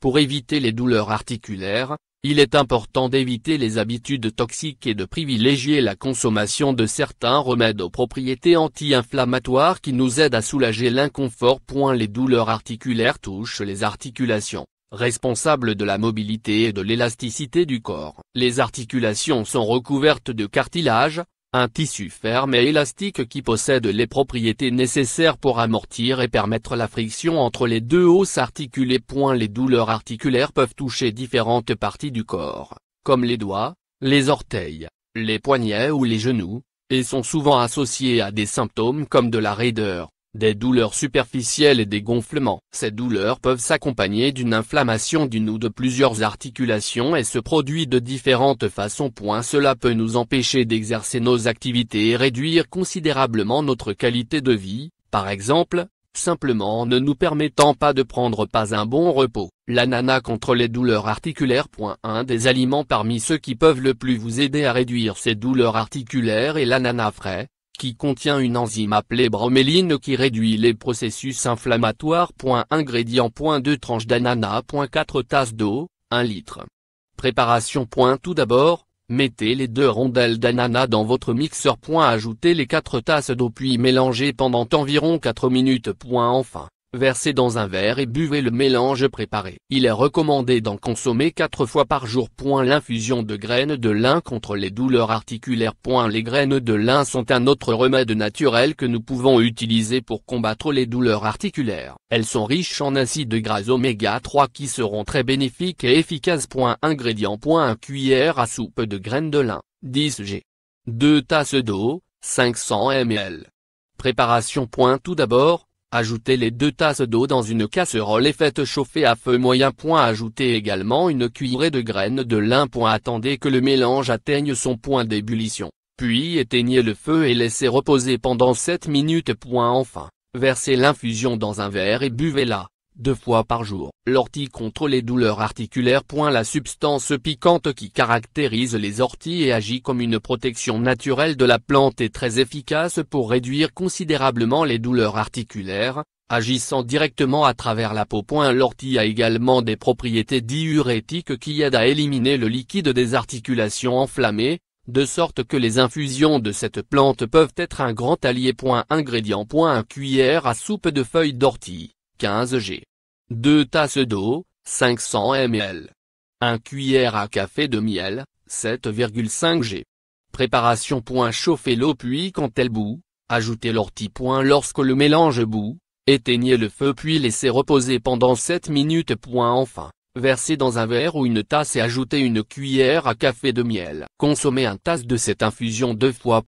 Pour éviter les douleurs articulaires, il est important d'éviter les habitudes toxiques et de privilégier la consommation de certains remèdes aux propriétés anti-inflammatoires qui nous aident à soulager l'inconfort. Les douleurs articulaires touchent les articulations, responsables de la mobilité et de l'élasticité du corps. Les articulations sont recouvertes de cartilage, un tissu ferme et élastique qui possède les propriétés nécessaires pour amortir et permettre la friction entre les deux os articulés. Les douleurs articulaires peuvent toucher différentes parties du corps, comme les doigts, les orteils, les poignets ou les genoux, et sont souvent associées à des symptômes comme de la raideur, des douleurs superficielles et des gonflements. Ces douleurs peuvent s'accompagner d'une inflammation d'une ou de plusieurs articulations et se produit de différentes façons. cela peut nous empêcher d'exercer nos activités et réduire considérablement notre qualité de vie, par exemple, simplement ne nous permettant pas de prendre pas un bon repos. L'ananas contre les douleurs articulaires. Un des aliments parmi ceux qui peuvent le plus vous aider à réduire ces douleurs articulaires est l'ananas frais, qui contient une enzyme appelée broméline qui réduit les processus inflammatoires. Ingrédients. 2 tranches d'ananas. 4 tasses d'eau, 1 litre. Préparation. Tout d'abord, mettez les deux rondelles d'ananas dans votre mixeur. Ajoutez les 4 tasses d'eau puis mélangez pendant environ 4 minutes. Enfin, verser dans un verre et buvez le mélange préparé. Il est recommandé d'en consommer 4 fois par jour. L'infusion de graines de lin contre les douleurs articulaires. Les graines de lin sont un autre remède naturel que nous pouvons utiliser pour combattre les douleurs articulaires. Elles sont riches en acides gras oméga 3 qui seront très bénéfiques et efficaces. Ingrédients. 1 cuillère à soupe de graines de lin, 10 g. 2 tasses d'eau, 500 ml. Préparation. Tout d'abord, Ajoutez les deux tasses d'eau dans une casserole et faites chauffer à feu moyen. Ajoutez également une cuillerée de graines de lin. Attendez que le mélange atteigne son point d'ébullition, puis éteignez le feu et laissez reposer pendant 7 minutes. Enfin, versez l'infusion dans un verre et buvez-la deux fois par jour. L'ortie contre les douleurs articulaires. La substance piquante qui caractérise les orties et agit comme une protection naturelle de la plante est très efficace pour réduire considérablement les douleurs articulaires, agissant directement à travers la peau. L'ortie a également des propriétés diurétiques qui aident à éliminer le liquide des articulations enflammées, de sorte que les infusions de cette plante peuvent être un grand allié. Ingrédients. 1 cuillère à soupe de feuilles d'ortie. 15 g. 2 tasses d'eau, 500 ml. 1 cuillère à café de miel, 7,5 g. Préparation. chauffer l'eau puis quand elle bout, ajoutez l'ortie. Lorsque le mélange bout, éteignez le feu puis laissez reposer pendant 7 minutes. Enfin, versez dans un verre ou une tasse et ajoutez une cuillère à café de miel. Consommez un tasse de cette infusion deux fois.